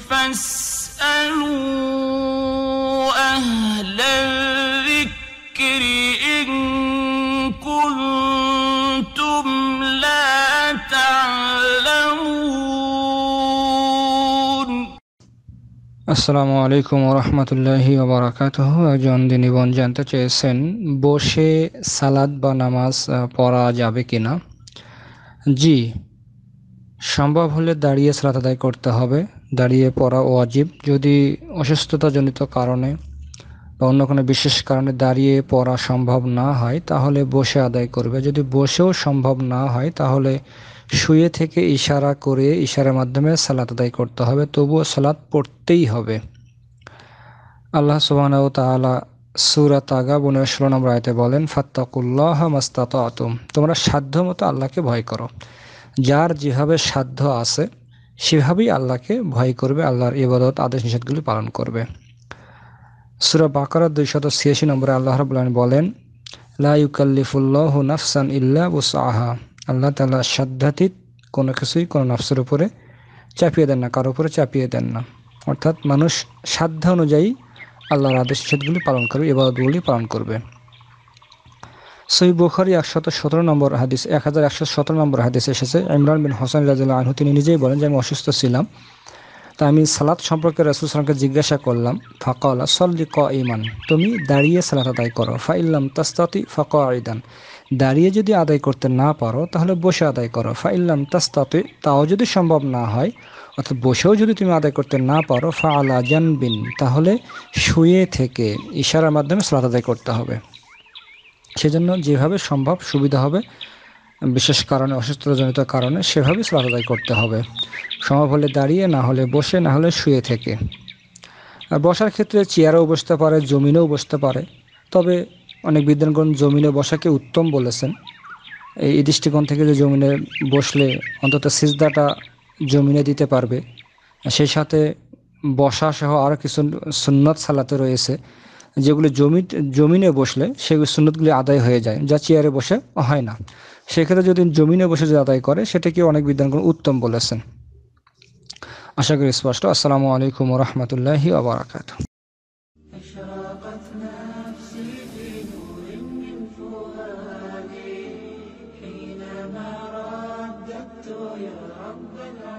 আসসালামু আলাইকুম রহমতুল্লাহি ওবরাকাতহ একজন দিনীবন জানতে চেয়েছেন বসে সালাদ বা নামাজ পড়া যাবে কি না জি সম্ভব হলে দাঁড়িয়ে সালাদ আদায় করতে হবে দাঁড়িয়ে পড়া ওয়াজিব যদি অসুস্থতাজনিত কারণে বা অন্য কোনো বিশেষ কারণে দাঁড়িয়ে পড়া সম্ভব না হয় তাহলে বসে আদায় করবে যদি বসেও সম্ভব না হয় তাহলে শুয়ে থেকে ইশারা করে ইশারার মাধ্যমে সালাত আদায় করতে হবে তবুও সালাত পড়তেই হবে আল্লাহ সুবাহ তালা সুরা তাগা বনে ষোলো রায়তে বলেন ফাত্তাকুল্লাহ মাস্তাত তোমরা সাধ্য মতো আল্লাহকে ভয় করো যার যেভাবে সাধ্য আছে সেভাবেই আল্লাহকে ভয় করবে আল্লাহর ইবাদত আদেশ নিষেধগুলি পালন করবে সুরা দুই শত ছিয়াশি নম্বরে আল্লাহ রবুল্লাহ বলেন লা ইউকাল্লিফুল্লাহ নাফসান ইল্লা ওসাহা আল্লাহ তাল্লাহ সাধ্যাতীত কোনো কিছুই কোনো নফসের উপরে চাপিয়ে দেন না কারো উপরে চাপিয়ে দেন না অর্থাৎ মানুষ সাধ্য অনুযায়ী আল্লাহর আদেশ নিষেধগুলি পালন করবে ইবাদতগুলি পালন করবে সৈব বুখারি একশত সতেরো নম্বর হাদিস এক হাজার একশো সতেরো নম্বর হাদিস এসেছে ইমরান বিন হোসেন রাজিল্লা আনহু তিনি নিজেই বলেন যে আমি অসুস্থ ছিলাম তা আমি সালাদ সম্পর্কে রসুল সালামকে জিজ্ঞাসা করলাম ফাকলা সল্লি ক ইমান তুমি দাঁড়িয়ে সালাত আদায় করো ফাইল্লাম তাস্তাতি ফাক আইদান দাঁড়িয়ে যদি আদায় করতে না পারো তাহলে বসে আদায় করো ফাইল্লাম তাস্তাতি তাও যদি সম্ভব না হয় অর্থাৎ বসেও যদি তুমি আদায় করতে না পারো ফা আলা জানবিন তাহলে শুয়ে থেকে ইশারার মাধ্যমে সালাত আদায় করতে হবে সেজন্য যেভাবে সম্ভব সুবিধা হবে বিশেষ কারণে অসুস্থতাজনিত কারণে সেভাবে সালাত আদায় করতে হবে সম্ভব হলে দাঁড়িয়ে না হলে বসে না হলে শুয়ে থেকে আর বসার ক্ষেত্রে চেয়ারেও বসতে পারে জমিনেও বসতে পারে তবে অনেক বিদ্যানগণ জমিনে বসাকে উত্তম বলেছেন এই দৃষ্টিকোণ থেকে যে জমিনে বসলে অন্তত সিজদাটা জমিনে দিতে পারবে সেই সাথে বসা সহ আরও কিছু সুন্নত সালাতে রয়েছে যেগুলো জমি জমিনে বসলে সেগুলি সুন্নতগুলি আদায় হয়ে যায় যা চেয়ারে বসে হয় না সেক্ষেত্রে যদি জমিনে বসে যদি আদায় করে সেটাকে অনেক বিদ্যানগুলো উত্তম বলেছেন আশা করি স্পষ্ট আসসালামু আলাইকুম রহমতুল্লাহি আবরাকাত يا رب العالمين